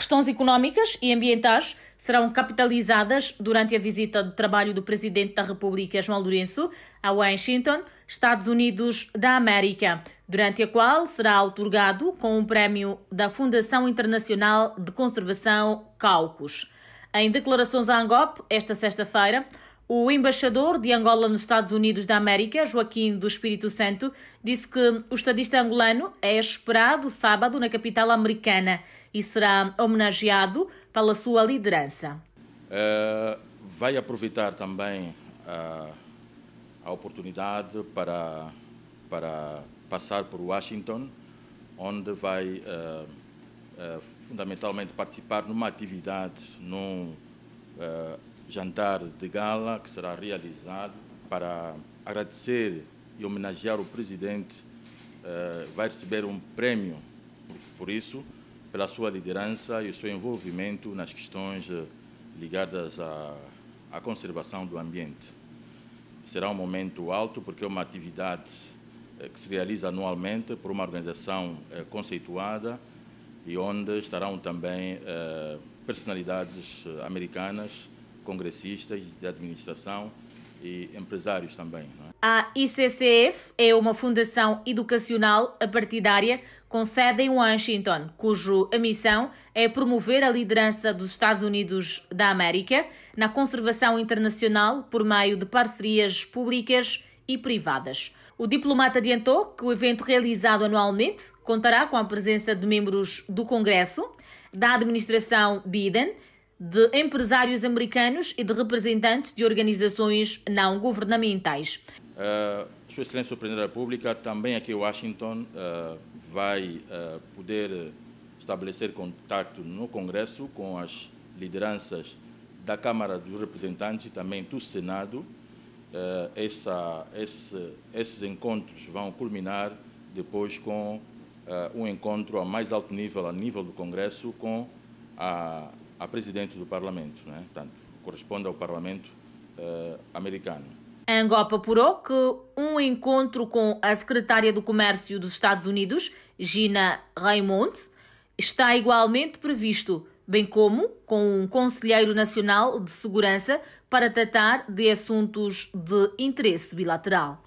Questões económicas e ambientais serão capitalizadas durante a visita de trabalho do Presidente da República, João Lourenço, a Washington, Estados Unidos da América, durante a qual será otorgado com um prémio da Fundação Internacional de Conservação Caucus. Em declarações à Angop, esta sexta-feira, o embaixador de Angola nos Estados Unidos da América, Joaquim do Espírito Santo, disse que o estadista angolano é esperado sábado na capital americana e será homenageado pela sua liderança. Uh, vai aproveitar também a, eh, a oportunidade para, para passar por Washington, onde vai uh, uh, fundamentalmente participar numa atividade, num jantar de gala que será realizado para agradecer e homenagear o presidente. vai receber um prémio por, por isso pela sua liderança e o seu envolvimento nas questões eh, ligadas à, à conservação do ambiente. Será um momento alto, porque é uma atividade eh, que se realiza anualmente por uma organização eh, conceituada e onde estarão também personalidades americanas, congressistas de administração e empresários também. É? A ICCF é uma fundação educacional apartidária com sede em Washington, cuja missão é promover a liderança dos Estados Unidos da América na conservação internacional por meio de parcerias públicas e privadas. O diplomata adiantou que o evento realizado anualmente contará com a presença de membros do Congresso, da administração Biden de empresários americanos e de representantes de organizações não governamentais. Uh, Sua Excelência Presidente da República, também aqui em Washington, uh, vai uh, poder estabelecer contato no Congresso com as lideranças da Câmara dos Representantes e também do Senado. Uh, essa, esse, esses encontros vão culminar depois com uh, um encontro a mais alto nível, a nível do Congresso, com a a presidente do Parlamento, né? portanto, corresponde ao Parlamento uh, americano. A apurou que um encontro com a secretária do Comércio dos Estados Unidos, Gina Raymond, está igualmente previsto, bem como com um Conselheiro Nacional de Segurança para tratar de assuntos de interesse bilateral.